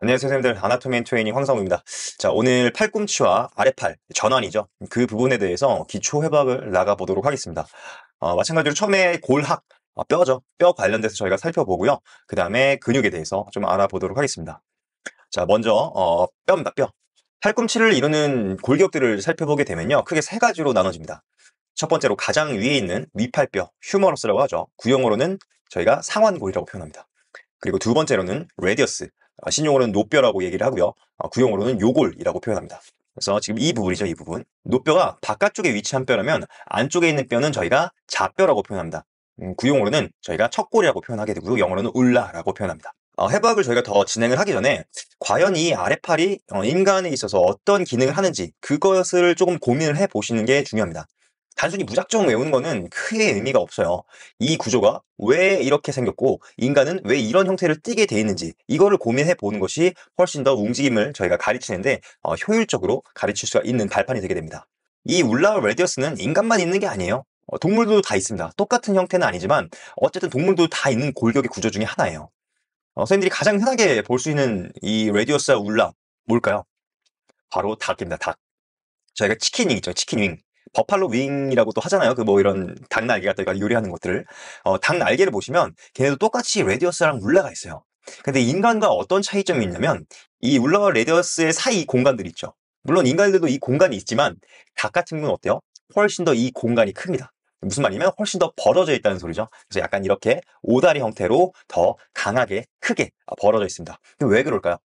안녕하세요 선생님들 아나토맨 트레이닝 황성우입니다 자 오늘 팔꿈치와 아래팔 전환이죠 그 부분에 대해서 기초 회박을 나가보도록 하겠습니다 어, 마찬가지로 처음에 골학 어, 뼈죠 뼈 관련돼서 저희가 살펴보고요 그 다음에 근육에 대해서 좀 알아보도록 하겠습니다 자 먼저 어, 뼈입니다 뼈 팔꿈치를 이루는 골격들을 살펴보게 되면요 크게 세 가지로 나눠집니다 첫 번째로 가장 위에 있는 위팔뼈 휴머러스라고 하죠 구형으로는 저희가 상완골이라고 표현합니다 그리고 두 번째로는 레디어스 어, 신용으로는 노뼈라고 얘기를 하고요. 어, 구용으로는 요골이라고 표현합니다. 그래서 지금 이 부분이죠, 이 부분. 노뼈가 바깥쪽에 위치한 뼈라면 안쪽에 있는 뼈는 저희가 좌뼈라고 표현합니다. 음, 구용으로는 저희가 척골이라고 표현하게 되고요. 영어로는 울라라고 표현합니다. 어, 해부학을 저희가 더 진행을 하기 전에 과연 이 아래팔이 어, 인간에 있어서 어떤 기능을 하는지 그것을 조금 고민을 해보시는 게 중요합니다. 단순히 무작정 외우는 거는 크게 의미가 없어요. 이 구조가 왜 이렇게 생겼고 인간은 왜 이런 형태를 띠게 돼 있는지 이거를 고민해 보는 것이 훨씬 더 움직임을 저희가 가르치는데 어, 효율적으로 가르칠 수가 있는 발판이 되게 됩니다. 이 울라와 레디어스는 인간만 있는 게 아니에요. 어, 동물도 다 있습니다. 똑같은 형태는 아니지만 어쨌든 동물도 다 있는 골격의 구조 중에 하나예요. 어, 선생님들이 가장 흔하게 볼 수 있는 이 레디어스와 울라 뭘까요? 바로 닭입니다. 닭. 저희가 치킨윙 있죠. 치킨윙. 버팔로 윙이라고 그 뭐 또 하잖아요. 그 뭐 이런 닭 날개 같은 거 요리하는 것들을. 어, 닭 날개를 보시면 걔네도 똑같이 레디어스랑 룰라가 있어요. 근데 인간과 어떤 차이점이 있냐면 이 룰라와 레디어스의 사이 공간들 있죠. 물론 인간들도 이 공간이 있지만 닭 같은 경우는 어때요? 훨씬 더 이 공간이 큽니다. 무슨 말이냐면 훨씬 더 벌어져 있다는 소리죠. 그래서 약간 이렇게 오다리 형태로 더 강하게 크게 어, 벌어져 있습니다. 왜 그럴까요?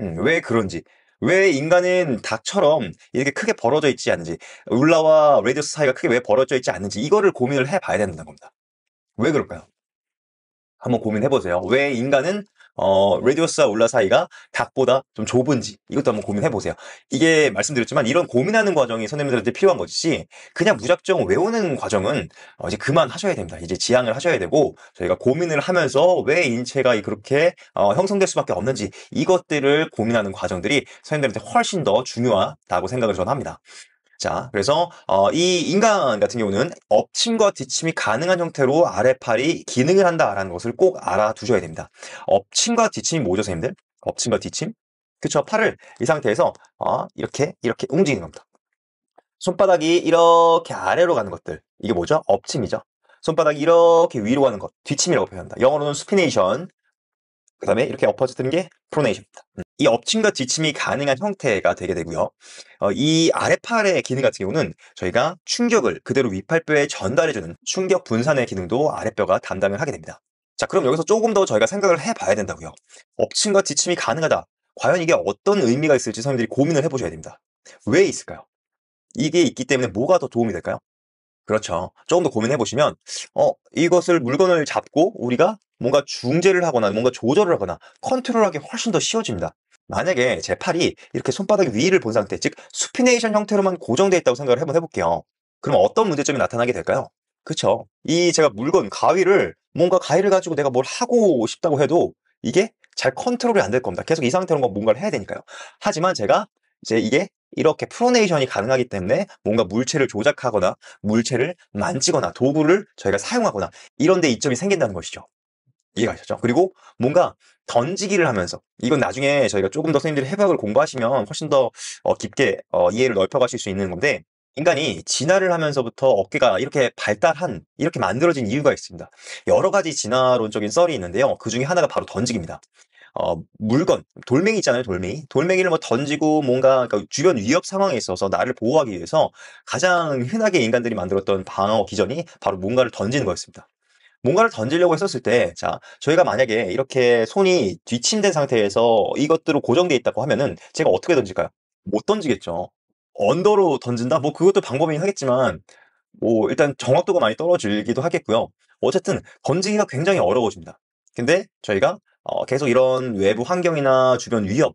음, 왜 그런지 왜 인간은 닭처럼 이렇게 크게 벌어져 있지 않는지, 울라와 레디우스 사이가 크게 왜 벌어져 있지 않는지, 이거를 고민을 해봐야 된다는 겁니다. 왜 그럴까요? 한번 고민해보세요. 왜 인간은 어, 레디오스와 울라 사이가 닭보다좀 좁은지 이것도 한번 고민해 보세요. 이게 말씀드렸지만 이런 고민하는 과정이 선생님들한테 필요한 것이지 그냥 무작정 외우는 과정은 어, 이제 그만 하셔야 됩니다. 이제 지향을 하셔야 되고 저희가 고민을 하면서 왜 인체가 그렇게 어, 형성될 수밖에 없는지 이것들을 고민하는 과정들이 선생님들한테 훨씬 더 중요하다고 생각을 저는 합니다. 자, 그래서 어, 이 인간 같은 경우는 엎침과 뒤침이 가능한 형태로 아래팔이 기능을 한다라는 것을 꼭 알아두셔야 됩니다. 엎침과 뒤침이 뭐죠, 선생님들? 엎침과 뒤침? 그쵸, 팔을 이 상태에서 어, 이렇게 이렇게 움직이는 겁니다. 손바닥이 이렇게 아래로 가는 것들 이게 뭐죠? 엎침이죠. 손바닥이 이렇게 위로 가는 것 뒤침이라고 표현한다. 영어로는 스피네이션 그 다음에 이렇게 엎어지는 게 프로네이션입니다. 이 엎침과 뒤침이 가능한 형태가 되게 되고요. 어, 이 아래팔의 기능 같은 경우는 저희가 충격을 그대로 위팔뼈에 전달해주는 충격 분산의 기능도 아래뼈가 담당을 하게 됩니다. 자 그럼 여기서 조금 더 저희가 생각을 해봐야 된다고요. 엎침과 뒤침이 가능하다. 과연 이게 어떤 의미가 있을지 선생님들이 고민을 해보셔야 됩니다. 왜 있을까요? 이게 있기 때문에 뭐가 더 도움이 될까요? 그렇죠. 조금 더 고민해보시면 어 이것을 물건을 잡고 우리가 뭔가 중재를 하거나 뭔가 조절을 하거나 컨트롤하기 훨씬 더 쉬워집니다. 만약에 제 팔이 이렇게 손바닥 위를 본 상태, 즉 수피네이션 형태로만 고정되어 있다고 생각을 한번 해볼게요. 그럼 어떤 문제점이 나타나게 될까요? 그쵸. 이 제가 물건, 가위를, 뭔가 가위를 가지고 내가 뭘 하고 싶다고 해도 이게 잘 컨트롤이 안 될 겁니다. 계속 이 상태로 뭔가를 해야 되니까요. 하지만 제가 이제 이게 이렇게 프로네이션이 가능하기 때문에 뭔가 물체를 조작하거나 물체를 만지거나 도구를 저희가 사용하거나 이런 데 이점이 생긴다는 것이죠. 이해가 셨죠 그리고 뭔가 던지기를 하면서 이건 나중에 저희가 조금 더 선생님들이 해박을 공부하시면 훨씬 더 어, 깊게 어, 이해를 넓혀가실 수 있는 건데 인간이 진화를 하면서부터 어깨가 이렇게 발달한 이렇게 만들어진 이유가 있습니다. 여러 가지 진화론적인 썰이 있는데요. 그 중에 하나가 바로 던지기입니다. 어, 물건, 돌멩이 있잖아요, 돌멩이. 돌멩이를 뭐 던지고 뭔가 그러니까 주변 위협 상황에 있어서 나를 보호하기 위해서 가장 흔하게 인간들이 만들었던 방어 기전이 바로 뭔가를 던지는 거였습니다. 뭔가를 던지려고 했었을 때, 자, 저희가 만약에 이렇게 손이 뒤침된 상태에서 이것들로 고정되어 있다고 하면은 제가 어떻게 던질까요? 못 던지겠죠. 언더로 던진다? 뭐 그것도 방법이긴 하겠지만, 뭐 일단 정확도가 많이 떨어지기도 하겠고요. 어쨌든 던지기가 굉장히 어려워집니다. 근데 저희가 어, 계속 이런 외부 환경이나 주변 위협,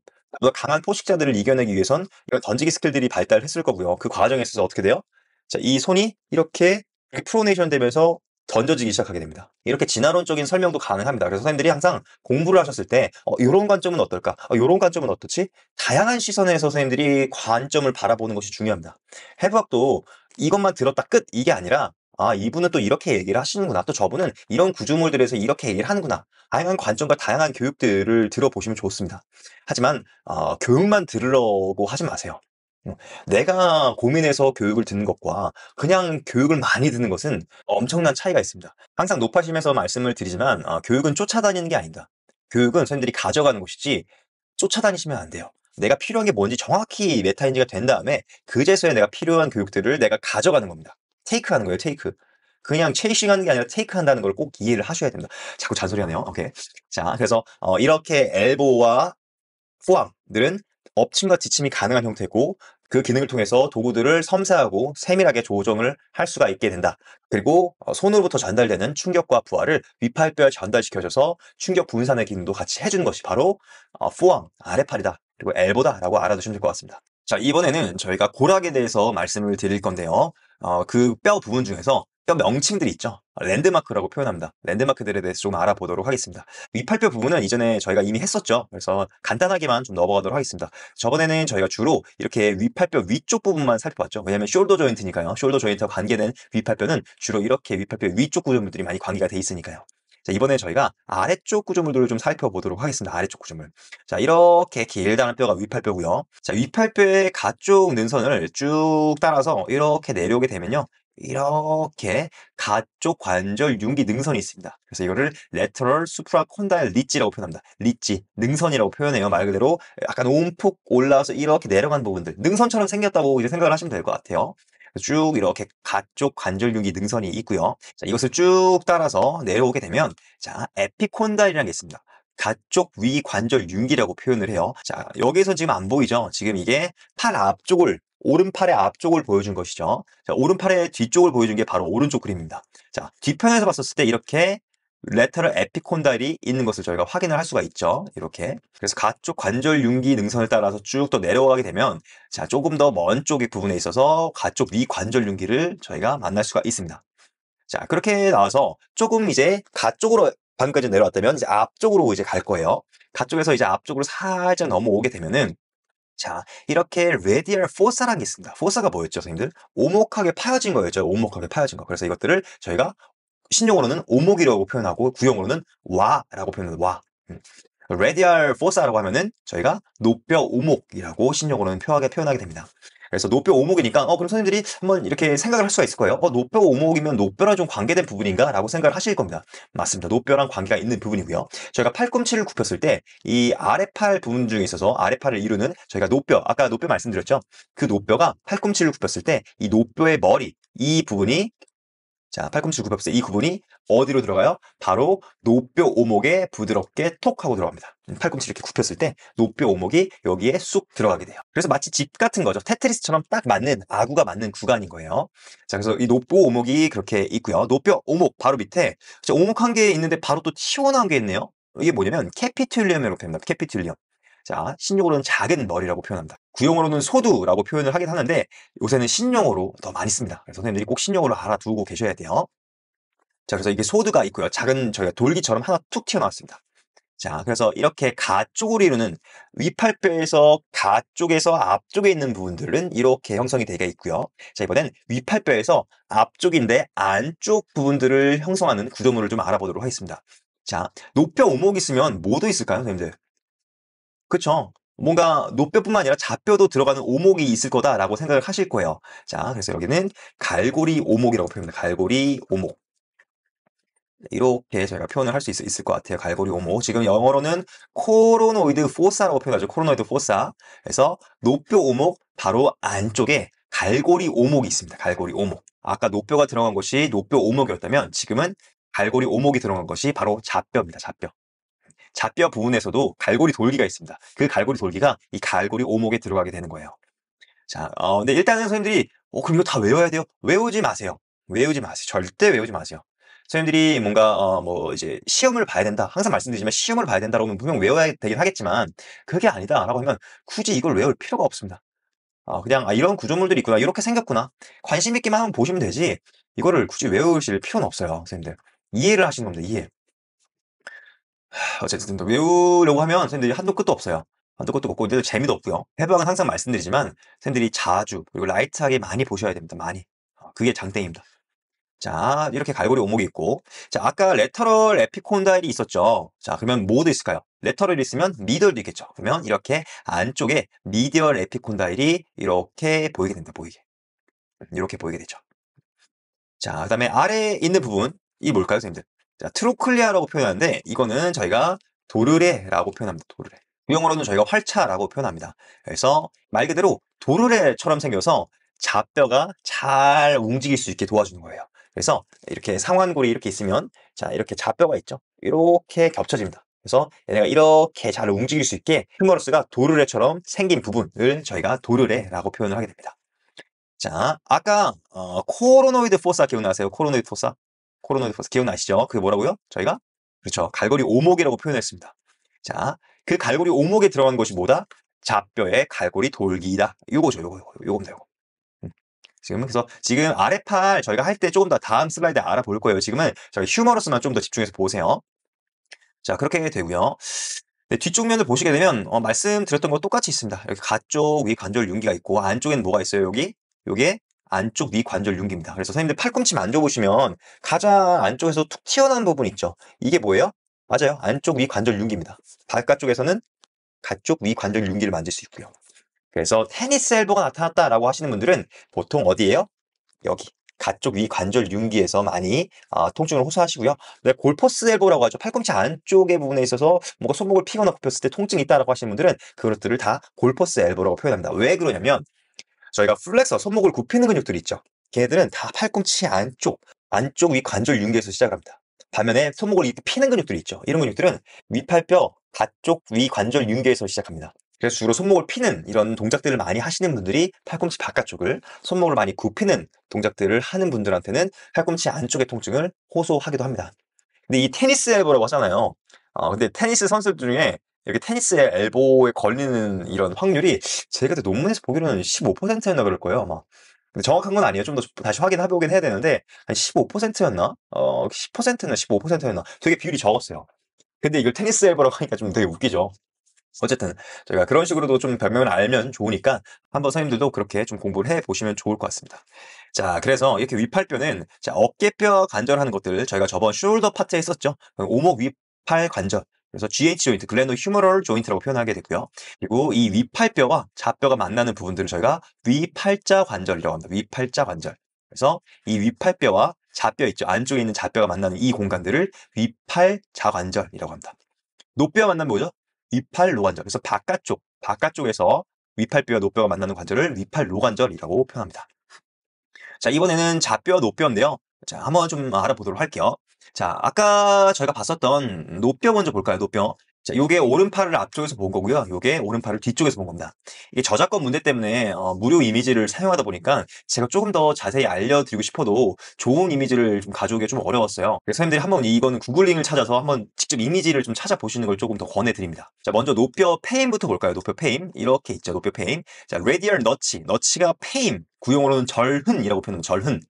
강한 포식자들을 이겨내기 위해선 이런 던지기 스킬들이 발달했을 거고요. 그 과정에서 어떻게 돼요? 자, 이 손이 이렇게 프로네이션 되면서 던져지기 시작하게 됩니다. 이렇게 진화론적인 설명도 가능합니다. 그래서 선생님들이 항상 공부를 하셨을 때 어, 이런 관점은 어떨까? 어, 이런 관점은 어떻지? 다양한 시선에서 선생님들이 관점을 바라보는 것이 중요합니다. 해부학도 이것만 들었다 끝 이게 아니라 아 이분은 또 이렇게 얘기를 하시는구나 또 저분은 이런 구조물들에서 이렇게 얘기를 하는구나 다양한 관점과 다양한 교육들을 들어보시면 좋습니다 하지만 어, 교육만 들으려고 하지 마세요 내가 고민해서 교육을 듣는 것과 그냥 교육을 많이 듣는 것은 엄청난 차이가 있습니다. 항상 높아심에서 말씀을 드리지만 어, 교육은 쫓아다니는 게 아니다. 교육은 선생님들이 가져가는 것이지 쫓아다니시면 안 돼요. 내가 필요한 게 뭔지 정확히 메타인지가 된 다음에 그제서야 내가 필요한 교육들을 내가 가져가는 겁니다. 테이크 하는 거예요, 테이크. 그냥 체이싱 하는 게 아니라 테이크 한다는 걸 꼭 이해를 하셔야 됩니다. 자꾸 잔소리 하네요. 오케이. 자, 그래서 어, 이렇게 엘보와 포함들은 엎침과 지침이 가능한 형태고 그 기능을 통해서 도구들을 섬세하고 세밀하게 조정을 할 수가 있게 된다. 그리고 어, 손으로부터 전달되는 충격과 부하를 위팔뼈에 전달시켜줘서 충격 분산의 기능도 같이 해주는 것이 바로 어, 포항, 아래팔이다, 그리고 엘보다라고 알아두시면 될 것 같습니다. 자, 이번에는 저희가 고락에 대해서 말씀을 드릴 건데요. 어, 그뼈 부분 중에서 명칭들이 있죠. 랜드마크라고 표현합니다. 랜드마크들에 대해서 좀 알아보도록 하겠습니다. 위팔표 부분은 이전에 저희가 이미 했었죠. 그래서 간단하게만 좀 넘어가도록 하겠습니다. 저번에는 저희가 주로 이렇게 위팔뼈 위쪽 부분만 살펴봤죠. 왜냐하면 숄더 조인트니까요. 숄더 조인트와 관계된 위팔뼈는 주로 이렇게 위팔뼈 위쪽 구조물들이 많이 관계가 돼 있으니까요. 자, 이번에 저희가 아래쪽 구조물들을 좀 살펴보도록 하겠습니다. 아래쪽 구조물. 자, 이렇게 길다란 뼈가 위팔뼈고요. 자, 위팔뼈의 가쪽 능선을 쭉 따라서 이렇게 내려오게 되면요. 이렇게 가쪽 관절 융기 능선이 있습니다. 그래서 이거를 레터럴 수프라콘다일 리지라고 표현합니다. 리지, 능선이라고 표현해요. 말 그대로 약간 온폭 올라와서 이렇게 내려간 부분들, 능선처럼 생겼다고 이제 생각을 하시면 될 것 같아요. 쭉 이렇게 가쪽 관절융기 능선이 있고요. 자, 이것을 쭉 따라서 내려오게 되면 자 에피콘다일이라는 게 있습니다. 가쪽 위 관절 융기라고 표현을 해요. 자, 여기서 지금 안 보이죠? 지금 이게 팔 앞쪽을 오른팔의 앞쪽을 보여준 것이죠. 자, 오른팔의 뒤쪽을 보여준 게 바로 오른쪽 그림입니다. 자, 뒤편에서 봤었을 때 이렇게 레터럴 에피콘달이 있는 것을 저희가 확인을 할 수가 있죠. 이렇게. 그래서 가쪽 관절 융기 능선을 따라서 쭉 더 내려가게 되면 자, 조금 더 먼 쪽의 부분에 있어서 가쪽 위 관절 융기를 저희가 만날 수가 있습니다. 자, 그렇게 나와서 조금 이제 가쪽으로 방금까지 내려왔다면 이제 앞쪽으로 이제 갈 거예요. 가쪽에서 이제 앞쪽으로 살짝 넘어오게 되면은 자, 이렇게 레디알 포사라는 게 있습니다. 포사가 뭐였죠, 선생님들? 오목하게 파여진 거였죠. 오목하게 파여진 거. 그래서 이것들을 저희가 신용으로는 오목이라고 표현하고 구형으로는 와라고 표현하는 와. 음. 레디알 포사라고 하면은 저희가 노뼈 오목이라고 신용으로는 표하게 표현하게 됩니다. 그래서 노뼈 오목이니까 어 그럼 선생님들이 한번 이렇게 생각을 할 수가 있을 거예요. 어 노뼈 오목이면 노뼈랑 좀 관계된 부분인가라고 생각을 하실 겁니다. 맞습니다. 노뼈랑 관계가 있는 부분이고요. 저희가 팔꿈치를 굽혔을 때 이 아래팔 부분 중에 있어서 아래팔을 이루는 저희가 노뼈 아까 노뼈 말씀드렸죠. 그 노뼈가 팔꿈치를 굽혔을 때 이 노뼈의 머리 이 부분이 자, 팔꿈치 굽혀요이 구분이 어디로 들어가요? 바로 노뼈 오목에 부드럽게 톡 하고 들어갑니다. 팔꿈치 이렇게 굽혔을 때 노뼈 오목이 여기에 쑥 들어가게 돼요. 그래서 마치 집 같은 거죠. 테트리스처럼 딱 맞는 아구가 맞는 구간인 거예요. 자, 그래서 이 노뼈 오목이 그렇게 있고요. 노뼈 오목 바로 밑에 오목 한 개 있는데 바로 또 튀어나온 게 있네요. 이게 뭐냐면 캐피툴리엄이라고 됩니다. 캐피툴리엄. 자, 신용어로는 작은 머리라고 표현합니다. 구용어로는 소두라고 표현을 하긴 하는데 요새는 신용어로 더 많이 씁니다. 그래서 선생님들이 꼭 신용어로 알아두고 계셔야 돼요. 자, 그래서 이게 소두가 있고요. 작은 저희가 돌기처럼 하나 툭 튀어나왔습니다. 자, 그래서 이렇게 가 쪽으로 이루는 위팔뼈에서 가 쪽에서 앞쪽에 있는 부분들은 이렇게 형성이 되어 있고요. 자, 이번엔 위팔뼈에서 앞쪽인데 안쪽 부분들을 형성하는 구조물을 좀 알아보도록 하겠습니다. 자, 높여 오목 있으면 뭐도 있을까요, 선생님들? 그렇죠 뭔가 노뼈뿐만 아니라 잡뼈도 들어가는 오목이 있을 거다라고 생각을 하실 거예요. 자, 그래서 여기는 갈고리 오목이라고 표현합니다. 갈고리 오목. 이렇게 저희가 표현을 할 수 있을 것 같아요. 갈고리 오목. 지금 영어로는 코로노이드 포사라고 표현하죠. 코로노이드 포사. 그래서 노뼈 오목 바로 안쪽에 갈고리 오목이 있습니다. 갈고리 오목. 아까 노뼈가 들어간 것이 노뼈 오목이었다면 지금은 갈고리 오목이 들어간 것이 바로 잡뼈입니다잡뼈 잡뼈 부분에서도 갈고리 돌기가 있습니다. 그 갈고리 돌기가 이 갈고리 오목에 들어가게 되는 거예요. 자, 어, 근데 일단은 선생님들이 어, 그럼 이거 다 외워야 돼요? 외우지 마세요. 외우지 마세요. 절대 외우지 마세요. 선생님들이 뭔가 어, 뭐 이제 시험을 봐야 된다. 항상 말씀드리지만 시험을 봐야 된다고 라 하면 분명 외워야 되긴 하겠지만 그게 아니다라고 하면 굳이 이걸 외울 필요가 없습니다. 어, 그냥 아, 이런 구조물들이 있구나. 이렇게 생겼구나. 관심 있게만 하면 보시면 되지. 이거를 굳이 외우실 필요는 없어요. 선생님들. 이해를 하시는 겁니다. 이해. 어쨌든 외우려고 하면 선생님들이 한도 끝도 없어요. 한도 끝도 없고 근데 재미도 없고요. 해방은 항상 말씀드리지만 선생님들이 자주 그리고 라이트하게 많이 보셔야 됩니다. 많이. 어, 그게 장땡입니다. 자 이렇게 갈고리 오목이 있고 자 아까 레터럴 에피콘다일이 있었죠. 자 그러면 뭐도 있을까요? 레터럴이 있으면 미디얼도 있겠죠. 그러면 이렇게 안쪽에 미디얼 에피콘다일이 이렇게 보이게 된다. 보이게. 음, 이렇게 보이게 되죠. 자, 그 다음에 아래에 있는 부분, 이 뭘까요, 선생님들? 자, 트로클리아라고 표현하는데 이거는 저희가 도르레라고 표현합니다. 도르레. 유형으로는 저희가 활차라고 표현합니다. 그래서 말 그대로 도르레처럼 생겨서 잡뼈가잘 움직일 수 있게 도와주는 거예요. 그래서 이렇게 상완골이 이렇게 있으면 자 이렇게 잡뼈가 있죠. 이렇게 겹쳐집니다. 그래서 얘네가 이렇게 잘 움직일 수 있게 흉머러스가 도르레처럼 생긴 부분을 저희가 도르레라고 표현을 하게 됩니다. 자 아까 어, 코로노이드 포사 기억나세요? 코로노이드 포사 코로나 디퍼 기억나시죠? 그게 뭐라고요? 저희가 그렇죠. 갈고리 오목이라고 표현했습니다. 자, 그 갈고리 오목에 들어간 것이 뭐다? 잡뼈의 갈고리 돌기다 요거죠, 요거, 요거, 요겁니다, 요거. 음. 지금 그래서 지금 아래팔 저희가 할 때 조금 더 다음 슬라이드 알아볼 거예요. 지금은 저희 휴머러스만 좀 더 집중해서 보세요. 자, 그렇게 되고요. 네, 뒤쪽 면을 보시게 되면 어, 말씀드렸던 거 똑같이 있습니다. 여기 가쪽 위 관절 융기가 있고 안쪽엔 뭐가 있어요? 여기 요게 안쪽 위 네 관절 융기입니다. 그래서 선생님들 팔꿈치 만져보시면 가장 안쪽에서 툭 튀어나온 부분 있죠. 이게 뭐예요? 맞아요. 안쪽 위 관절 융기입니다. 바깥쪽에서는 가쪽 위 관절 융기를 만질 수 있고요. 그래서 테니스 엘보가 나타났다라고 하시는 분들은 보통 어디예요? 여기 가쪽 위 관절 융기에서 많이 아, 통증을 호소하시고요. 네, 골퍼스 엘보라고 하죠. 팔꿈치 안쪽의 부분에 있어서 뭔가 손목을 피거나 굽혔을 때 통증이 있다라고 하시는 분들은 그것들을 다 골퍼스 엘보라고 표현합니다. 왜 그러냐면 저희가 플렉서 손목을 굽히는 근육들 이 있죠. 걔네들은 다 팔꿈치 안쪽, 안쪽 위 관절 윤곽에서 시작합니다. 반면에 손목을 이렇게 피는 근육들이 있죠. 이런 근육들은 위팔뼈, 가쪽 위 관절 윤곽에서 시작합니다. 그래서 주로 손목을 피는 이런 동작들을 많이 하시는 분들이 팔꿈치 바깥쪽을 손목을 많이 굽히는 동작들을 하는 분들한테는 팔꿈치 안쪽의 통증을 호소하기도 합니다. 근데 이 테니스 엘보라고 하잖아요. 어, 근데 테니스 선수들 중에 이렇게 테니스의 엘보에 걸리는 이런 확률이 제가 그때 논문에서 보기로는 15%였나 그럴 거예요 아마 근데 정확한 건 아니에요 좀 더 다시 확인해 보긴 해야 되는데 한 15%였나 어 10%였나 15%였나 되게 비율이 적었어요 근데 이걸 테니스 엘보라고 하니까 좀 되게 웃기죠 어쨌든 저희가 그런 식으로도 좀 변명을 알면 좋으니까 한번 선생님들도 그렇게 좀 공부를 해 보시면 좋을 것 같습니다. 자, 그래서 이렇게 위팔뼈는 자, 어깨뼈 관절하는 것들 저희가 저번 숄더 파트에 었죠 그 오목 위팔 관절 그래서 GH 조인트, 글래노 휴머럴 조인트라고 표현하게 되고요. 그리고 이 위팔뼈와 좌뼈가 만나는 부분들을 저희가 위팔자 관절이라고 합니다. 위팔자 관절. 그래서 이 위팔뼈와 좌뼈 있죠. 안쪽에 있는 좌뼈가 만나는 이 공간들을 위팔자관절이라고 합니다. 노뼈 만나면 뭐죠? 위팔로관절. 그래서 바깥쪽, 바깥쪽에서 위팔뼈와 노뼈가 만나는 관절을 위팔로관절이라고 표현합니다. 자, 이번에는 좌뼈와 노뼈인데요. 자, 한번 좀 알아보도록 할게요. 자, 아까 저희가 봤었던 노뼈 먼저 볼까요? 노뼈. 자, 요게 오른팔을 앞쪽에서 본 거고요. 요게 오른팔을 뒤쪽에서 본 겁니다. 이게 저작권 문제 때문에 어, 무료 이미지를 사용하다 보니까 제가 조금 더 자세히 알려드리고 싶어도 좋은 이미지를 좀 가져오기가 좀 어려웠어요. 그래서 선생님들이 한번 이거는 구글링을 찾아서 한번 직접 이미지를 좀 찾아보시는 걸 조금 더 권해드립니다. 자, 먼저 노뼈 페임부터 볼까요? 노뼈 페임. 이렇게 있죠. 노뼈 페임. 자, r a d 너치. 너치가 페임. 구용으로는 절흔이라고 표현합니다. 절흔.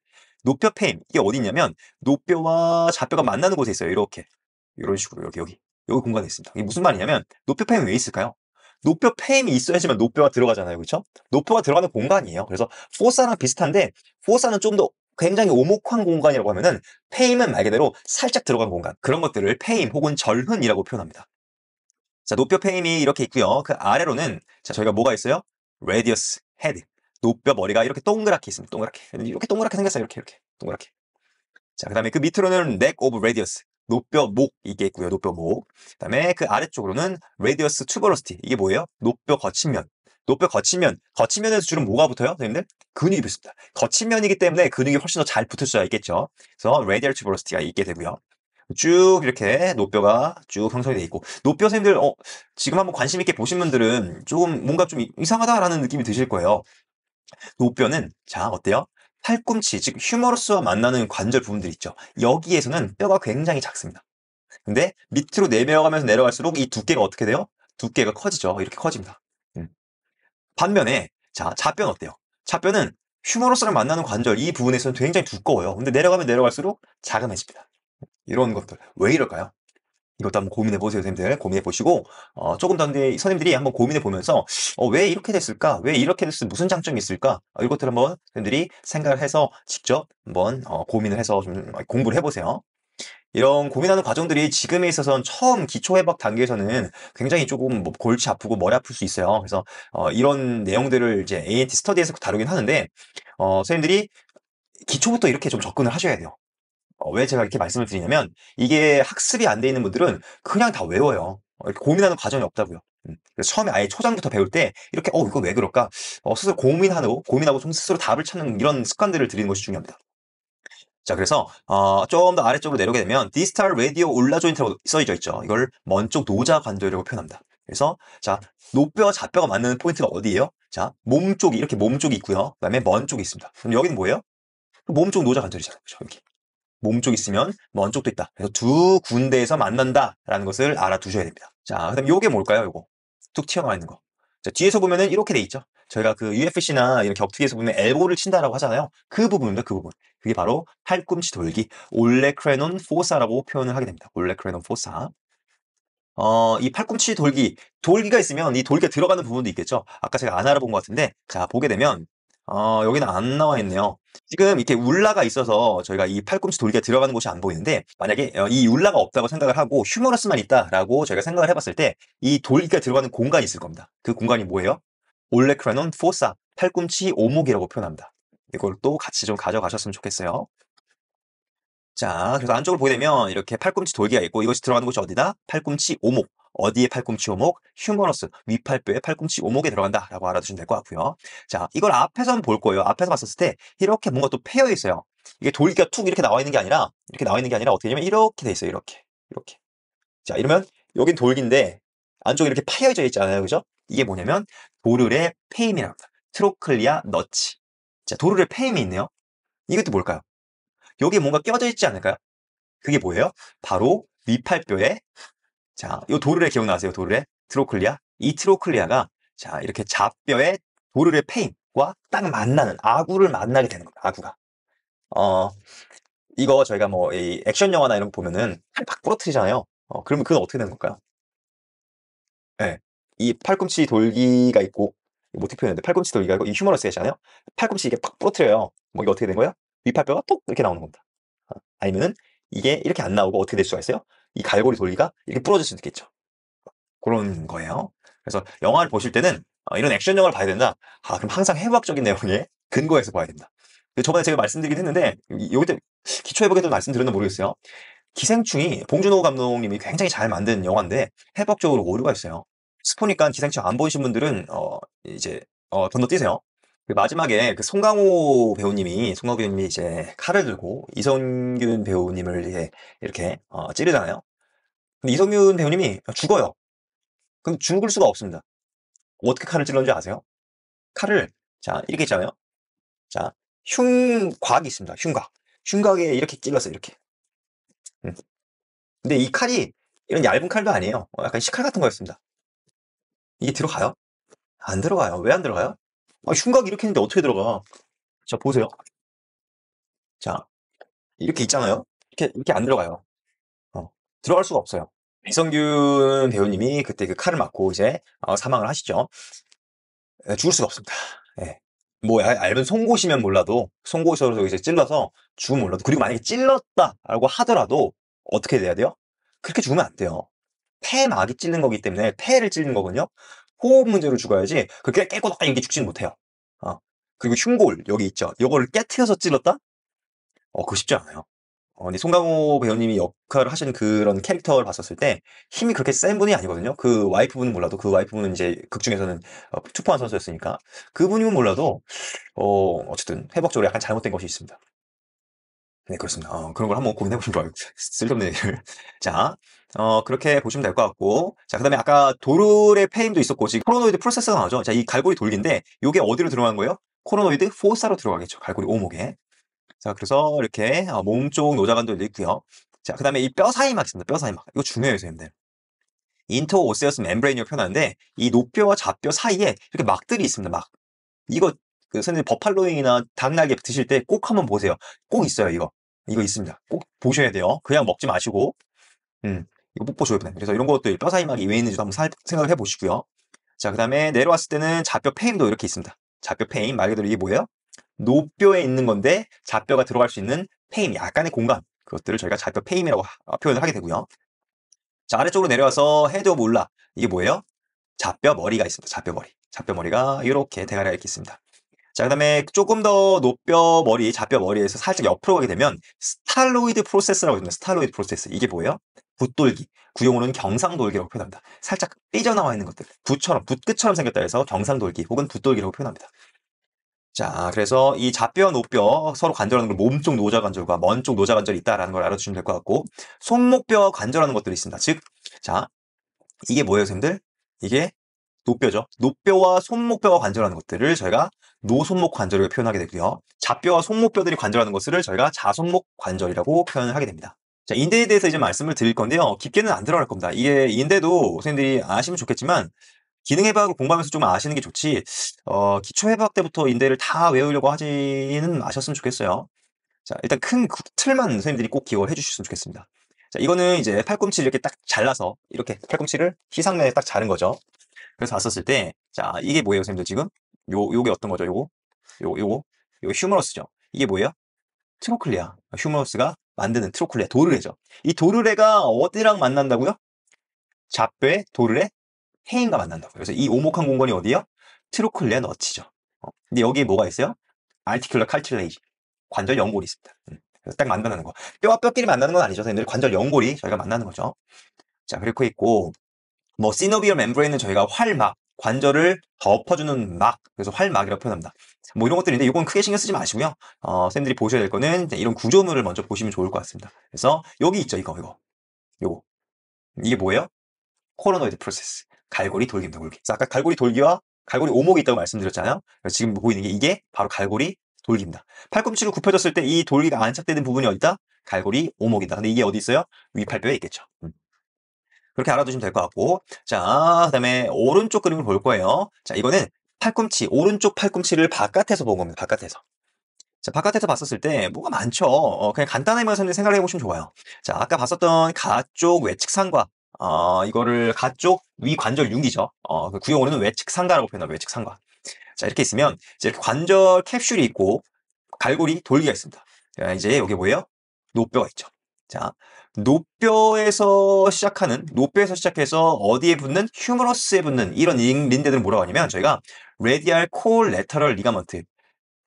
노뼈 페임 이게 어디냐면 노뼈와 좌뼈가 만나는 곳에 있어요. 이렇게 이런 식으로 여기 여기 여기 공간에 있습니다. 이게 무슨 말이냐면 노뼈 페임이 왜 있을까요? 노뼈 페임이 있어야지만 노뼈가 들어가잖아요. 그렇죠? 노뼈가 들어가는 공간이에요. 그래서 포사랑 비슷한데 포사는 좀 더 굉장히 오목한 공간이라고 하면은 페임은 말 그대로 살짝 들어간 공간 그런 것들을 페임 혹은 절흔이라고 표현합니다. 자 노뼈 페임이 이렇게 있고요. 그 아래로는 자 저희가 뭐가 있어요? 레디어스 헤드 높뼈 머리가 이렇게 동그랗게 있습니다. 동그랗게. 이렇게 동그랗게 생겼어요. 이렇게 이렇게 동그랗게. 자, 그다음에 그 밑으로는 neck of radius. 노뼈 목 이게 있고요. 높뼈 목. 그다음에 그 아래쪽으로는 radius tuberosity. 이게 뭐예요? 높뼈 거친면. 높뼈 거치면 거치면에서 주로 뭐가 붙어요, 선생님들? 근육이 붙습니다. 거치면이기 때문에 근육이 훨씬 더 잘 붙을 수가 있겠죠. 그래서 radial tuberosity가 있게 되고요. 쭉 이렇게 높뼈가쭉 형성이 되어 있고 높뼈 선생님들 어, 지금 한번 관심 있게 보신 분들은 조금 뭔가 좀 이상하다라는 느낌이 드실 거예요. 노뼈는자 그 어때요? 팔꿈치 즉 휴머러스와 만나는 관절 부분들 있죠. 여기에서는 뼈가 굉장히 작습니다. 근데 밑으로 내려가면서 내려갈수록 이 두께가 어떻게 돼요? 두께가 커지죠. 이렇게 커집니다. 음. 반면에 자 좌뼈는 어때요? 좌뼈는 휴머러스랑 만나는 관절 이 부분에서는 굉장히 두꺼워요. 근데 내려가면 내려갈수록 자그매집니다. 이런 것들 왜 이럴까요? 이것도 한번 고민해 보세요, 선생님들. 고민해 보시고, 어, 조금 더 뒤에 선생님들이 한번 고민해 보면서, 어, 왜 이렇게 됐을까? 왜 이렇게 됐을 무슨 장점이 있을까? 어, 이것들 한번 선생님들이 생각을 해서 직접 한번 어, 고민을 해서 좀 공부를 해 보세요. 이런 고민하는 과정들이 지금에 있어서는 처음 기초 회복 단계에서는 굉장히 조금 뭐 골치 아프고 머리 아플 수 있어요. 그래서 어, 이런 내용들을 이제 a t 스터디에서 다루긴 하는데 어, 선생님들이 기초부터 이렇게 좀 접근을 하셔야 돼요. 어, 왜 제가 이렇게 말씀을 드리냐면 이게 학습이 안 돼 있는 분들은 그냥 다 외워요. 어, 이렇게 고민하는 과정이 없다고요. 음, 그래서 처음에 아예 초장부터 배울 때 이렇게 어 이거 왜 그럴까 어, 스스로 고민하고 고민하고 좀 스스로 답을 찾는 이런 습관들을 들이는 것이 중요합니다. 자 그래서 어, 좀더 아래쪽으로 내려오게 되면 디지털레디오 올라 조인트라고 써져 있죠. 이걸 먼 쪽 노자 관절이라고 표현합니다. 그래서 자 노뼈 좌뼈가 맞는 포인트가 어디예요? 자 몸쪽이 이렇게 몸쪽이 있고요. 그다음에 먼 쪽이 있습니다. 그럼 여기는 뭐예요? 몸 쪽 노자 관절이잖아요. 그렇죠? 이렇게 몸쪽 있으면 먼 뭐 쪽도 있다. 그래서 두 군데에서 만난다라는 것을 알아두셔야 됩니다. 자, 그다음 요게 뭘까요? 요거 툭 튀어나와 있는 거. 자, 뒤에서 보면은 이렇게 돼 있죠. 저희가 그 UFC나 이런 격투기에서 보면 엘보를 친다라고 하잖아요. 그 부분입니다. 그 부분. 그게 바로 팔꿈치 돌기 올레크레논 포사라고 표현을 하게 됩니다. 올레크레논 포사. 어, 이 팔꿈치 돌기, 돌기가 있으면 이 돌기가 들어가는 부분도 있겠죠. 아까 제가 안 알아본 것 같은데, 자, 보게 되면 어 여기는 안 나와 있네요. 지금 이렇게 울라가 있어서 저희가 이 팔꿈치 돌기가 들어가는 곳이 안 보이는데 만약에 어, 이 울라가 없다고 생각을 하고 휴머러스만 있다라고 저희가 생각을 해봤을 때 이 돌기가 들어가는 공간이 있을 겁니다. 그 공간이 뭐예요? 올레크라논 포사 팔꿈치 오목이라고 표현합니다. 이걸 또 같이 좀 가져가셨으면 좋겠어요. 자, 그래서 안쪽을 보게 되면 이렇게 팔꿈치 돌기가 있고 이것이 들어가는 곳이 어디다? 팔꿈치 오목. 어디에 팔꿈치 오목? 휴머러스, 위팔뼈에 팔꿈치 오목에 들어간다라고 알아두시면 될 것 같고요. 자, 이걸 앞에서볼 거예요. 앞에서 봤었을 때 이렇게 뭔가 또 패여 있어요. 이게 돌기가 툭 이렇게 나와 있는 게 아니라 이렇게 나와 있는 게 아니라 어떻게 되냐면 이렇게 돼 있어요. 이렇게. 이렇게. 자, 이러면 여긴 돌기인데 안쪽에 이렇게 파여져 있잖아요. 그죠? 이게 뭐냐면 도르의 페임이랍니다. 트로클리아 너치. 자, 도르의 페임이 있네요. 이것도 뭘까요? 여기에 뭔가 껴져 있지 않을까요? 그게 뭐예요? 바로 위팔뼈에 자, 요도르레 기억나세요? 도르레 트로클리아? 이 트로클리아가 자, 이렇게 잡뼈에 도르레 페인과 딱 만나는 아구를 만나게 되는 겁니다. 아구가. 어, 이거 저희가 뭐 이 액션 영화나 이런 거 보면은 팔팍 부러뜨리잖아요. 어, 그러면 그건 어떻게 되는 걸까요? 예. 네, 이 팔꿈치 돌기가 있고 모티 표였는데 팔꿈치 돌기가 있고 이 휴머러스 있잖아요. 팔꿈치 이게 팍 부러뜨려요. 뭐 이게 어떻게 된 거예요? 위팔뼈가 톡 이렇게 나오는 겁니다. 어, 아니면은 이게 이렇게 안 나오고 어떻게 될 수가 있어요? 이 갈고리 돌기가 이렇게 부러질 수도 있겠죠. 그런 거예요. 그래서 영화를 보실 때는 어, 이런 액션 영화를 봐야 된다. 아, 그럼 항상 해부학적인 내용에 근거해서 봐야 된다. 그 저번에 제가 말씀드리긴 했는데 여기 때 기초 해부학에도 말씀드렸나 모르겠어요. 기생충이 봉준호 감독님이 굉장히 잘 만든 영화인데 해부학적으로 오류가 있어요. 스포니까 기생충 안 보신 이 분들은 어 이제 어 건너뛰세요. 그 마지막에 그 송강호 배우님이 송강호 배우님이 이제 칼을 들고 이성균 배우님을 이제 이렇게 어, 찌르잖아요. 근데 이성균 배우님이 죽어요. 그럼 죽을 수가 없습니다. 어떻게 칼을 찔렀는지 아세요? 칼을 자 이렇게 있잖아요. 자 흉곽이 있습니다. 흉곽. 흉곽에 이렇게 찔렀어요. 이렇게. 음. 근데 이 칼이 이런 얇은 칼도 아니에요. 어, 약간 식칼 같은 거였습니다. 이게 들어가요? 안 들어가요. 왜 안 들어가요? 아, 흉곽 이렇게 했는데 어떻게 들어가? 자, 보세요. 자, 이렇게 있잖아요. 이렇게, 이렇게 안 들어가요. 어, 들어갈 수가 없어요. 배성균 배우님이 그때 그 칼을 맞고 이제 어, 사망을 하시죠. 예, 죽을 수가 없습니다. 예. 뭐 얇은 송곳이면 몰라도 송곳으로 이제 찔러서 죽으면 몰라도 그리고 만약에 찔렀다라고 하더라도 어떻게 돼야 돼요? 그렇게 죽으면 안 돼요. 폐막이 찔린 거기 때문에 폐를 찔린 거거든요. 호흡 문제로 죽어야지 그게 깨고닥 이렇게 죽지는 못해요. 어. 그리고 흉골 여기 있죠. 이거를 깨트려서 찔렀다? 어, 그거 쉽지 않아요. 어, 근데 송강호 배우님이 역할을 하시는 그런 캐릭터를 봤었을 때 힘이 그렇게 센 분이 아니거든요. 그 와이프분은 몰라도 그 와이프분은 이제 극 중에서는 어, 투포한 선수였으니까 그분이면 몰라도 어, 어쨌든 회복적으로 약간 잘못된 것이 있습니다. 네 그렇습니다. 어, 그런 걸 한번 고민해 보신 거예요. 쓸데없는 얘기를. 자 어, 그렇게 보시면 될 것 같고. 자, 그 다음에 아까 도르의 페임도 있었고, 지금 코로노이드 프로세서가 나오죠. 자, 이 갈고리 돌린데 이게 어디로 들어간 거예요? 코로노이드 4사로 들어가겠죠. 갈고리 오목에. 자, 그래서 이렇게 어, 몸쪽 노자관절도 있고요. 자, 그 다음에 이 뼈 사이막 있습니다. 뼈 사이막. 이거 중요해요, 선생님들. 인터오세어스 멤브레인이라고 표현하는데, 이 노뼈와 좌뼈 사이에 이렇게 막들이 있습니다. 막. 이거, 그 선생님 버팔로잉이나 당나귀 드실 때 꼭 한번 보세요. 꼭 있어요, 이거. 이거 있습니다. 꼭 보셔야 돼요. 그냥 먹지 마시고. 음. 이거 뽀뽀 조이프네 그래서 이런 것들뼈 사이막이 왜 있는지도 한번 생각을 해보시고요. 자, 그 다음에 내려왔을 때는 잡뼈 페임도 이렇게 있습니다. 잡뼈 페임, 말 그대로 이게 뭐예요? 노뼈에 있는 건데 잡뼈가 들어갈 수 있는 페임, 약간의 공간. 그것들을 저희가 잡뼈 페임이라고 어, 표현을 하게 되고요. 자, 아래쪽으로 내려와서 헤드 오브 올라. 이게 뭐예요? 잡뼈 머리가 있습니다. 잡뼈 머리. 잡뼈 머리가 이렇게 대가리가 이렇게 있습니다. 자, 그 다음에 조금 더 노뼈 머리, 잡뼈 머리에서 살짝 옆으로 가게 되면 스탈로이드 프로세스라고 있습니다. 스탈로이드 프로세스. 이게 뭐예요? 붓돌기, 구용으로는 경상돌기라고 표현합니다. 살짝 삐져나와 있는 것들, 붓처럼, 붓끝처럼 생겼다 해서 경상돌기 혹은 붓돌기라고 표현합니다. 자, 그래서 이잡뼈와 노뼈 서로 관절하는 걸몸쪽 노자관절과 먼쪽 노자관절이 있다라는 걸 알아주시면 될 것 같고 손목뼈와 관절하는 것들이 있습니다. 즉, 자, 이게 뭐예요, 선생님들? 이게 노뼈죠. 노뼈와 손목뼈와 관절하는 것들을 저희가 노손목 관절이라고 표현하게 되고요. 잡뼈와 손목뼈들이 관절하는 것을 저희가 자손목 관절이라고 표현하게 됩니다. 자, 인대에 대해서 이제 말씀을 드릴 건데요. 깊게는 안 들어갈 겁니다. 이게 인대도 선생님들이 아시면 좋겠지만 기능 해부을 공부하면서 좀 아시는 게 좋지 어, 기초 해부 때부터 인대를 다 외우려고 하지는 마셨으면 좋겠어요. 자, 일단 큰 틀만 선생님들이 꼭 기억을 해 주셨으면 좋겠습니다. 자, 이거는 이제 팔꿈치 를 이렇게 딱 잘라서 이렇게 팔꿈치를 희상면에 딱 자른 거죠. 그래서 봤었을 때 자, 이게 뭐예요, 선생님들 지금? 요 요게 어떤 거죠? 요거. 요 요거. 요 휴머러스죠. 이게 뭐예요? 트로클리아. 휴머러스가 만드는 트로클레 도르레죠이도르레가 어디랑 만난다고요? 잡배, 도르레 해인과 만난다고요. 그래서 이 오목한 공간이 어디요? 트로클레 너치죠. 어. 근데 여기에 뭐가 있어요? 알티큘러칼틸레이 관절 연골이 있습니다. 음. 딱 만나는 거. 뼈와 뼈끼리 만나는 건 아니죠. 선생님들 관절 연골이 저희가 만나는 거죠. 자, 그리고 그 있고 뭐 시노비얼 멤브레인은 저희가 활막, 관절을 덮어주는 막, 그래서 활막이라고 표현합니다. 뭐 이런 것들인데 이건 크게 신경 쓰지 마시고요. 어, 쌤들이 보셔야 될 거는 이런 구조물을 먼저 보시면 좋을 것 같습니다. 그래서 여기 있죠, 이거, 이거. 요거. 이게 뭐예요? 코로노이드 프로세스. 갈고리 돌기입니다, 돌기. 그래서 아까 갈고리 돌기와 갈고리 오목이 있다고 말씀드렸잖아요. 지금 보이는 게 이게 바로 갈고리 돌기입니다. 팔꿈치로 굽혀졌을 때 이 돌기가 안착되는 부분이 어디다? 갈고리 오목이다. 근데 이게 어디 있어요? 위팔뼈에 있겠죠. 음. 그렇게 알아두시면 될 것 같고 자, 그 다음에 오른쪽 그림을 볼 거예요. 자, 이거는 팔꿈치, 오른쪽 팔꿈치를 바깥에서 본 겁니다. 바깥에서. 자, 바깥에서 봤었을 때 뭐가 많죠. 어, 그냥 간단하게 생각해 보시면 좋아요. 자, 아까 봤었던 가쪽 외측상과 어, 이거를 가쪽 위관절 융기죠. 어, 그 구형으로는 외측상가라고 표현합니외측상과 자, 이렇게 있으면 이제 이렇게 관절 캡슐이 있고 갈고리 돌기가 있습니다. 자, 이제 여기 뭐예요? 노뼈가 있죠. 자, 노뼈에서 시작하는 노뼈에서 시작해서 어디에 붙는 휴머러스에 붙는 이런 린데들은 뭐라고 하냐면 저희가 레디알 콜 레터럴 리가먼트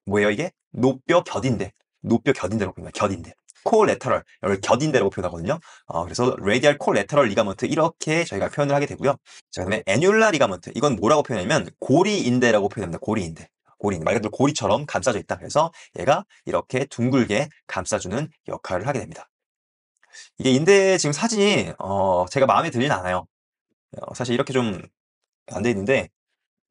뭐예요 이게 노뼈 곁인데 노뼈 곁인데라고 부릅니다 겨딘대 코레터럴 이걸 겨딘대라고 표현하거든요. 어, 그래서 레디알 콜레터럴 리가먼트 이렇게 저희가 표현을 하게 되고요. 자, 그다음에 애뉴라 리가먼트 이건 뭐라고 표현하냐면 고리인대라고 표현합니다. 고리인대. 고리 말 그대로 고리처럼 감싸져 있다. 그래서 얘가 이렇게 둥글게 감싸주는 역할을 하게 됩니다. 이게 인데 지금 사진이 어 제가 마음에 들진 않아요. 어, 사실 이렇게 좀 안 돼 있는데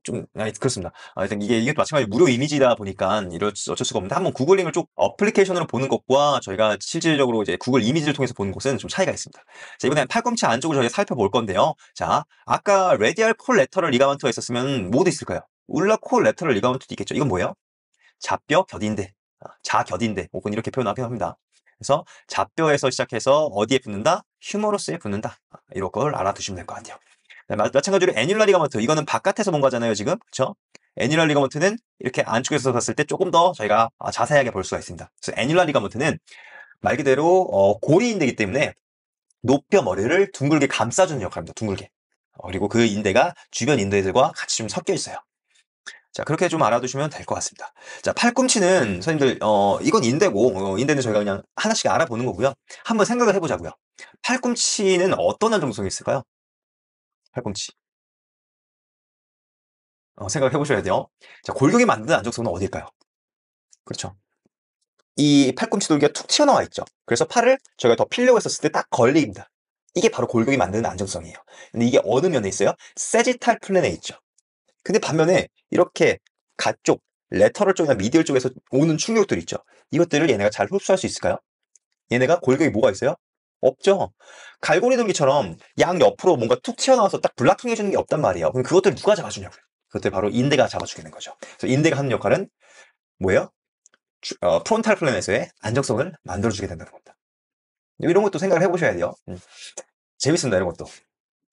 좀 아, 그렇습니다. 아, 일단 이게 이게 마찬가지 무료 이미지다 보니까 이럴 수, 어쩔 수가 없는데 한번 구글링을 쭉 어플리케이션으로 보는 것과 저희가 실질적으로 이제 구글 이미지를 통해서 보는 것은 좀 차이가 있습니다. 자, 이번엔 팔꿈치 안쪽을 저희가 살펴볼 건데요. 자, 아까 레디알 콜 레터럴 리가먼트가 있었으면 뭐도 있을까요? 울라 콜 레터럴 리가먼트도 있겠죠. 이건 뭐예요? 잡뼈 겨딘데, 자겨딘데, 혹은 이렇게 표현하기도 합니다. 그래서 잡뼈에서 시작해서 어디에 붙는다? 휴머러스에 붙는다. 이런 걸 알아두시면 될 것 같아요. 네, 마찬가지로 애니럴 리가먼트 이거는 바깥에서 본 거잖아요 지금 그렇죠? 애니럴 리가먼트는 이렇게 안쪽에서 봤을 때 조금 더 저희가 아, 자세하게 볼 수가 있습니다. 그래서 애니럴 리가먼트는 말 그대로 어, 고리 인대이기 때문에 높여 머리를 둥글게 감싸주는 역할입니다. 둥글게. 어, 그리고 그 인대가 주변 인대들과 같이 좀 섞여 있어요. 자, 그렇게 좀 알아두시면 될 것 같습니다. 자, 팔꿈치는 네. 선생님들, 어, 이건 인대고, 어, 인대는 저희가 그냥 하나씩 알아보는 거고요. 한번 생각을 해보자고요. 팔꿈치는 어떤 안정성이 있을까요? 팔꿈치. 어, 생각해보셔야 돼요. 자, 골격이 만드는 안정성은 어디일까요? 그렇죠. 이 팔꿈치 돌기가 툭 튀어나와 있죠. 그래서 팔을 저희가 더 필려고 했었을 때 딱 걸립니다. 이게 바로 골격이 만드는 안정성이에요. 근데 이게 어느 면에 있어요? 세지탈 플랜에 있죠. 근데 반면에 이렇게 가쪽, 레터럴 쪽이나 미디얼 쪽에서 오는 충격들 있죠. 이것들을 얘네가 잘 흡수할 수 있을까요? 얘네가 골격이 뭐가 있어요? 없죠. 갈고리 등기처럼 양 옆으로 뭔가 툭 튀어나와서 딱 블락킹 해주는 게 없단 말이에요. 그럼 그것들 을 누가 잡아주냐고요. 그것들 바로 인대가 잡아주게 는 거죠. 그래서 인대가 하는 역할은 뭐예요? 어, 프론탈 플랜에서의 안정성을 만들어주게 된다는 겁니다. 이런 것도 생각을 해보셔야 돼요. 음. 재밌습니다, 이런 것도.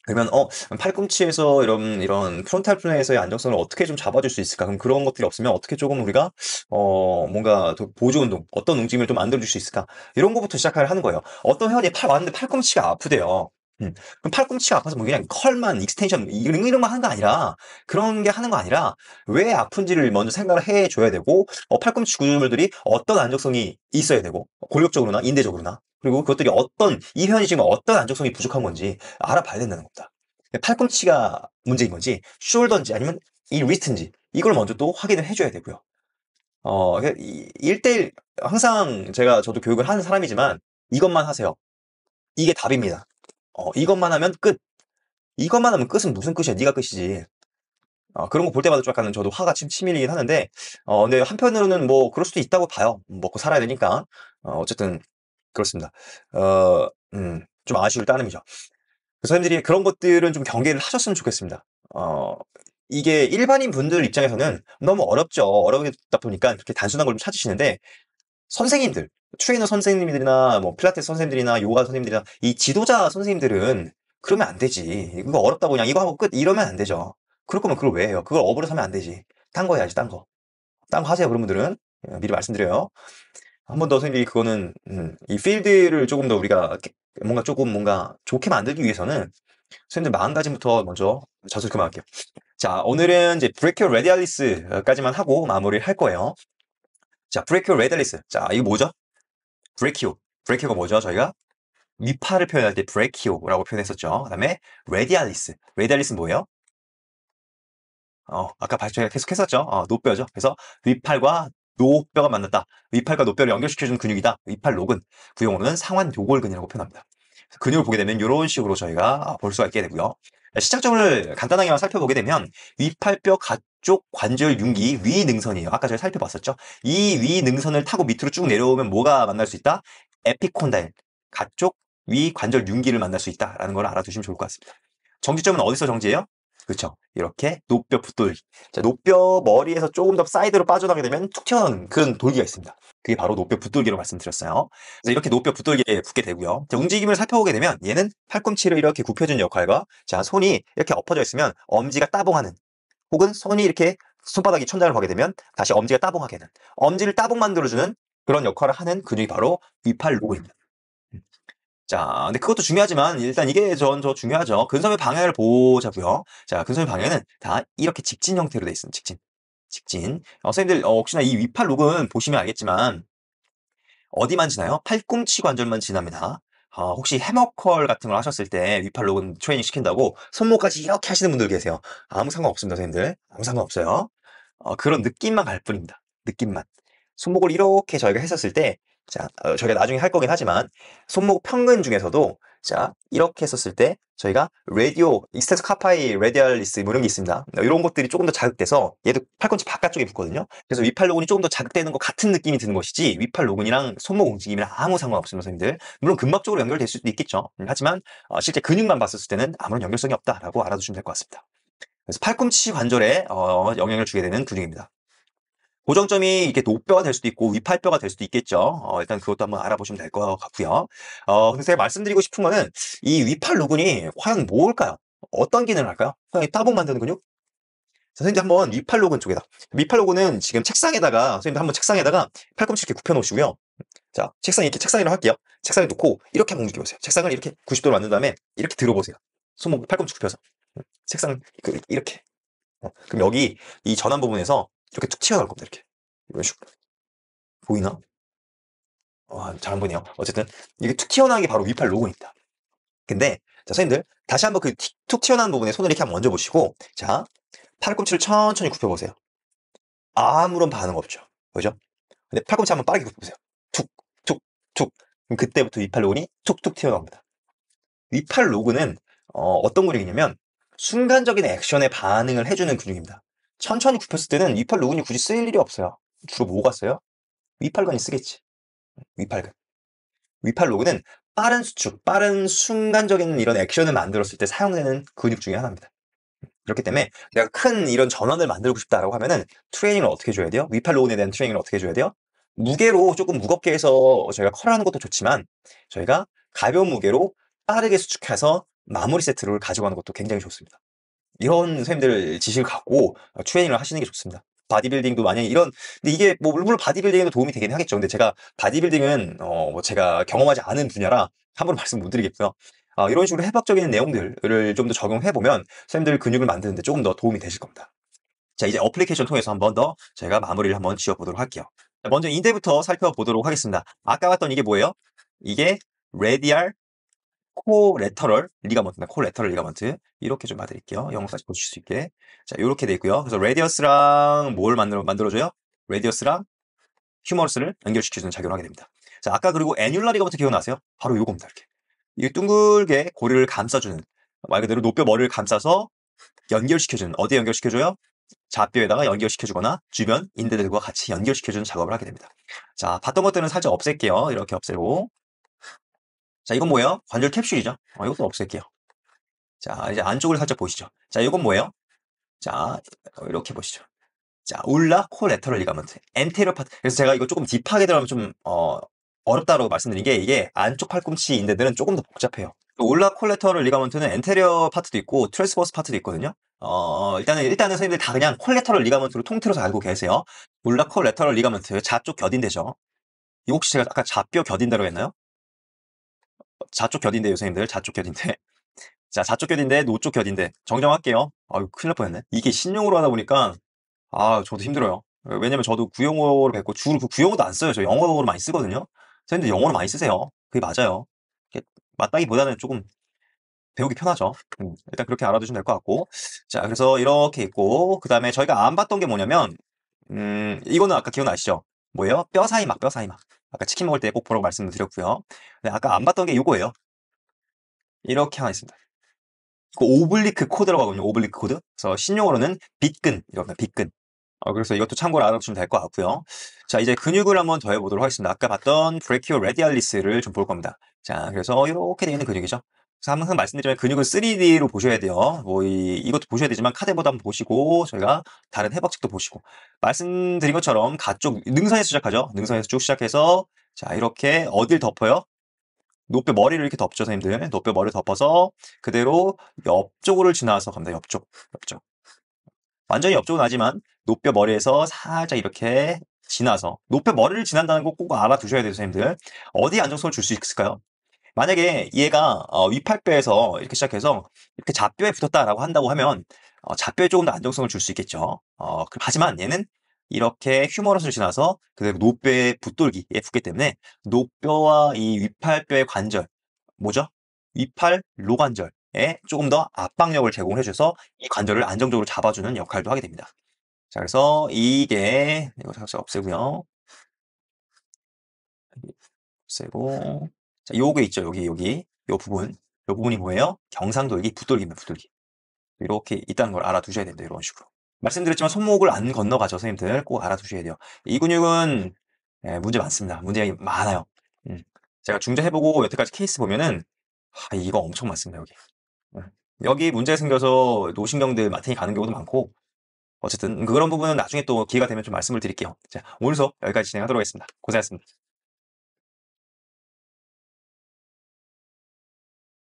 그러면 어 팔꿈치에서 이런 이런 프론탈 플레이에서의 안정성을 어떻게 좀 잡아줄 수 있을까? 그럼 그런 것들이 없으면 어떻게 조금 우리가 어 뭔가 보조 운동 어떤 움직임을 좀 만들어줄 수 있을까? 이런 것부터 시작을 하는 거예요. 어떤 회원이 팔 왔는데 팔꿈치가 아프대요. 음, 그럼 팔꿈치가 아파서 뭐 그냥 컬만 익스텐션 이런 이런 거 하는 거 아니라 그런 게 하는 거 아니라 왜 아픈지를 먼저 생각을 해줘야 되고 어, 팔꿈치 구조물들이 어떤 안정성이 있어야 되고 골격적으로나 인대적으로나 그리고 그것들이 어떤 이 회원이 지금 어떤 안정성이 부족한 건지 알아봐야 된다는 겁니다. 팔꿈치가 문제인 건지 숄더인지 아니면 이 리스트인지 이걸 먼저 또 확인을 해줘야 되고요. 어, 1대1 그러니까 항상 제가 저도 교육을 하는 사람이지만 이것만 하세요. 이게 답입니다. 어, 이것만 하면 끝. 이것만 하면 끝은 무슨 끝이야? 네가 끝이지. 어, 그런 거 볼 때마다 약간 저도 화가 침 치밀리긴 하는데, 어, 근데 한편으로는 뭐 그럴 수도 있다고 봐요. 뭐 먹고 살아야 되니까. 어, 어쨌든 그렇습니다. 어, 음, 좀 아쉬울 따름이죠. 그 선생님들이 그런 것들은 좀 경계를 하셨으면 좋겠습니다. 어, 이게 일반인 분들 입장에서는 너무 어렵죠. 어렵다 보니까 그렇게 단순한 걸 좀 찾으시는데, 선생님들, 트레이너 선생님들이나 뭐 필라테스 선생님들이나 요가 선생님들이나 이 지도자 선생님들은 그러면 안 되지. 이거 어렵다 보냐. 이거 하고 끝. 이러면 안 되죠. 그럴 거면 그걸 왜 해요? 그걸 업으로 사면 안 되지. 딴 거 해야지, 딴 거. 딴 거 하세요, 그런 분들은. 예, 미리 말씀드려요. 한번더 생기기 그거는 음, 이 필드를 조금 더 우리가 뭔가 조금 뭔가 좋게 만들기 위해서는 선생님들 마음가짐부터 먼저 저수 그만할게요. 자 오늘은 이제 브레이크 레디알리스까지만 하고 마무리를 할 거예요. 자 브레이크 레디알리스 자 이거 뭐죠? 브레이크오브레이키가 뭐죠? 저희가 위파를 표현할 때브레이크오라고 표현했었죠. 그 다음에 레디알리스 레디알리스는 뭐예요? 어, 아까 발전 가 계속 했었죠. 어, 노뼈죠. 그래서 위팔과 요뼈가 만났다. 위팔과 노뼈를 연결시켜주는 근육이다. 위팔록은구 그 용어로는 상완요골근이라고 표현합니다. 근육을 보게 되면 이런 식으로 저희가 볼 수가 있게 되고요. 시작점을 간단하게만 살펴보게 되면 위팔뼈 가쪽 관절 융기 위능선이에요. 아까 제가 살펴봤었죠. 이 위능선을 타고 밑으로 쭉 내려오면 뭐가 만날 수 있다? 에피콘다일 가쪽 위 관절 융기를 만날 수 있다라는 걸 알아두시면 좋을 것 같습니다. 정지점은 어디서 정지해요? 그렇죠. 이렇게 노뼈 붙돌기 자, 노뼈 머리에서 조금 더 사이드로 빠져나게 가 되면 툭 튀어나오는 그런 돌기가 있습니다. 그게 바로 노뼈 붙돌기로 말씀드렸어요. 그래서 이렇게 노뼈 붙돌기에 붙게 되고요. 자, 움직임을 살펴보게 되면 얘는 팔꿈치를 이렇게 굽혀준 역할과 자 손이 이렇게 엎어져 있으면 엄지가 따봉하는 혹은 손이 이렇게 손바닥이 천장을 보게 되면 다시 엄지가 따봉하게 되는 엄지를 따봉 만들어주는 그런 역할을 하는 근육이 바로 위팔 로브입니다. 자, 근데 그것도 중요하지만 일단 이게 전 저 중요하죠. 근섬의 방향을 보자고요. 자, 근섬의 방향은 다 이렇게 직진 형태로 돼 있습니다. 직진. 직진. 어, 선생님들 어, 혹시나 이 위팔 록은 보시면 알겠지만 어디만 지나요? 팔꿈치 관절만 지납니다. 어, 혹시 해머컬 같은 걸 하셨을 때 위팔 록은 트레이닝 시킨다고 손목까지 이렇게 하시는 분들 계세요. 아무 상관없습니다, 선생님들. 아무 상관없어요. 어, 그런 느낌만 갈 뿐입니다. 느낌만. 손목을 이렇게 저희가 했었을 때 자, 어, 저게 나중에 할 거긴 하지만 손목 평균 중에서도 자, 이렇게 했었을 때 저희가 레디오 익스테스 카파이 레디알리스 뭐 이런 게 있습니다. 어, 이런 것들이 조금 더 자극돼서 얘도 팔꿈치 바깥쪽에 붙거든요. 그래서 위팔 로근이 조금 더 자극되는 것 같은 느낌이 드는 것이지 위팔 로근이랑 손목 움직임이랑 아무 상관없습니다 선생님들 물론 근막 쪽으로 연결될 수도 있겠죠. 음, 하지만 어, 실제 근육만 봤을 때는 아무런 연결성이 없다라고 알아두시면 될 것 같습니다. 그래서 팔꿈치 관절에 어, 영향을 주게 되는 근육입니다. 고정점이 이렇게 높뼈가 될 수도 있고 위팔뼈가 될 수도 있겠죠. 어, 일단 그것도 한번 알아보시면 될 것 같고요. 어, 근데 제가 말씀드리고 싶은 거는 이 위팔 누근이 과연 뭘까요? 어떤 기능을 할까요? 그냥 따봉 만드는 근육? 선생님들 한번 위팔 로근 쪽에다. 위팔 로근은 지금 책상에다가 선생님들 한번 책상에다가 팔꿈치 이렇게 굽혀 놓으시고요. 자, 책상 이렇게 책상이라고 할게요. 책상에 놓고 이렇게 한번 움직여 보세요. 책상을 이렇게 90도로 만든 다음에 이렇게 들어 보세요. 손목 팔꿈치 굽혀서. 책상 그 이렇게. 어, 그럼 여기 이 전환 부분에서 이렇게 툭 튀어나올 겁니다. 이렇게. 이런 식으로. 보이나? 와, 어, 잘안보네요 어쨌든, 이게 툭 튀어나온 게 바로 위팔 로그입니다. 근데, 자, 선생님들, 다시 한번 그 툭 튀어나온 부분에 손을 이렇게 한번 얹어보시고, 자, 팔꿈치를 천천히 굽혀보세요. 아무런 반응 없죠. 보죠 근데 팔꿈치 한번 빠르게 굽혀보세요. 툭, 툭, 툭. 그때부터 위팔 로근이 툭툭 튀어나옵니다. 위팔 로근은 어, 떤 근육이냐면 순간적인 액션에 반응을 해주는 근육입니다. 천천히 굽혔을 때는 위팔 로그인이 굳이 쓰 일이 일 없어요. 주로 뭐가 써요? 위팔근이 쓰겠지. 위팔근. 위팔 로그는 빠른 수축, 빠른 순간적인 이런 액션을 만들었을 때 사용되는 근육 중에 하나입니다. 그렇기 때문에 내가 큰 이런 전환을 만들고 싶다라고 하면은 트레이닝을 어떻게 줘야 돼요? 위팔 로근에 대한 트레이닝을 어떻게 줘야 돼요? 무게로 조금 무겁게 해서 저희가 컬하는 것도 좋지만 저희가 가벼운 무게로 빠르게 수축해서 마무리 세트를 가져가는 것도 굉장히 좋습니다. 이런 선생님들 지식을 갖고 어, 트레이닝을 하시는 게 좋습니다. 바디빌딩도 만약에 이런 근데 이게 뭐 물론 바디빌딩에도 도움이 되긴 하겠죠. 근데 제가 바디빌딩은 어뭐 제가 경험하지 않은 분야라 함부로 말씀 못 드리겠고요. 아, 이런 식으로 해박적인 내용들을 좀 더 적용해 보면 선생님들 근육을 만드는데 조금 더 도움이 되실 겁니다. 자 이제 어플리케이션 통해서 한 번 더 제가 마무리를 한번 지어보도록 할게요. 먼저 인대부터 살펴보도록 하겠습니다. 아까 봤던 이게 뭐예요? 이게 레디알 코레터럴 리가먼트나 코레터럴 리가먼트 이렇게 좀 봐드릴게요. 영상까지 보실 수 있게 자 이렇게 돼 있고요. 그래서 레디어스랑 뭘 만들어 만들어줘요? 레디어스랑 휴머러스를 연결시켜주는 작용을 하게 됩니다. 자 아까 그리고 애뉴라 리가먼트 기억나세요? 바로 이겁니다 이렇게 이 둥글게 고리를 감싸주는 말 그대로 높여 머리를 감싸서 연결시켜주는 어디에 연결시켜줘요? 좌뼈에다가 연결시켜주거나 주변 인대들과 같이 연결시켜주는 작업을 하게 됩니다. 자 봤던 것들은 살짝 없앨게요. 이렇게 없애고 자, 이건 뭐예요? 관절 캡슐이죠. 어, 이것도 없앨게요. 자, 이제 안쪽을 살짝 보시죠. 자, 이건 뭐예요? 자, 어, 이렇게 보시죠. 자, 울라 코레터럴 리가먼트, 엔테리어 파트. 그래서 제가 이거 조금 딥하게 들어가면 좀 어, 어렵다고 말씀드린 게 이게 안쪽 팔꿈치 인대들은 조금 더 복잡해요. 울라 콜레터럴 리가먼트는 엔테리어 파트도 있고 트랜스버스 파트도 있거든요. 어, 어, 일단은 일단은 선생님들 다 그냥 콜레터럴 리가먼트로 통틀어서 알고 계세요. 울라 콜레터럴 리가먼트 좌쪽 곁인대죠 이거 혹시 제가 아까 좌뼈 곁인대로 했나요? 좌쪽 견인데 요새님들 좌쪽 견인데 자 좌쪽 견인데 노쪽 견인데 정정할게요 아유 큰일 날 뻔했네 이게 신용으로 하다 보니까 아 저도 힘들어요 왜냐면 저도 구용어를 뱉고 주로 그 구용어도 안 써요 저 영어로 많이 쓰거든요 선생님들 영어로 많이 쓰세요 그게 맞아요 맞다기보다는 조금 배우기 편하죠 음, 일단 그렇게 알아두시면 될 것 같고 자 그래서 이렇게 있고 그 다음에 저희가 안 봤던 게 뭐냐면 음 이거는 아까 기억나시죠 뭐예요 뼈 사이막 뼈 사이막 아까 치킨 먹을 때 꼭 보라고 말씀드렸고요. 네, 아까 안 봤던 게 이거예요. 이렇게 하나 있습니다. 이거 그 오블리크 그 코드라고 하거든요. 오블리크 코드. 그래서 신용으로는 빗근 이겁니다. 빗근. 어, 그래서 이것도 참고로 알아두시면 될 것 같고요. 자, 이제 근육을 한번 더 해보도록 하겠습니다. 아까 봤던 브레키오 레디알리스를 좀 볼 겁니다. 자, 그래서 이렇게 되어 있는 근육이죠. 항상 말씀드리면 근육을 3D로 보셔야 돼요. 뭐 이, 이것도 보셔야 되지만 카드보다 한번 보시고 저희가 다른 해박책도 보시고 말씀드린 것처럼 가쪽 능선에서 시작하죠. 능선에서 쭉 시작해서 자 이렇게 어딜 덮어요? 높뼈 머리를 이렇게 덮죠, 선생님들. 높뼈 머리를 덮어서 그대로 옆쪽으로 지나서 갑니다. 옆쪽, 옆쪽. 완전히 옆쪽은 하지만 높뼈 머리에서 살짝 이렇게 지나서 높뼈 머리를 지난다는 거 꼭 알아두셔야 돼요, 선생님들. 어디 안정성을 줄 수 있을까요? 만약에 얘가 어, 위팔뼈에서 이렇게 시작해서 이렇게 잡뼈에 붙었다라고 한다고 하면 어, 좌뼈에 조금 더 안정성을 줄 수 있겠죠. 어, 그, 하지만 얘는 이렇게 휴머러스를 지나서 그 노뼈의 붙돌기에 붙기 때문에 노뼈와 이 위팔뼈의 관절 뭐죠? 위팔 로관절에 조금 더 압박력을 제공해 줘서 이 관절을 안정적으로 잡아주는 역할도 하게 됩니다. 자 그래서 이게 네, 이거 잠시 없애고요. 없애고 자, 요게 있죠. 여기, 여기. 요 부분. 요 부분이 뭐예요? 경상돌기, 붙돌기입니다 붓돌기. 이렇게 있다는 걸 알아두셔야 됩니다. 이런 식으로. 말씀드렸지만 손목을 안 건너가죠. 선생님들 꼭 알아두셔야 돼요. 이 근육은 예, 문제 많습니다. 문제가 많아요. 음. 제가 중재 해보고 여태까지 케이스 보면은 아, 이거 엄청 많습니다. 여기. 음. 여기 문제 생겨서 노신경들 마탱이 가는 경우도 많고 어쨌든 그런 부분은 나중에 또 기회가 되면 좀 말씀을 드릴게요. 자, 오늘 서 여기까지 진행하도록 하겠습니다. 고생하셨습니다.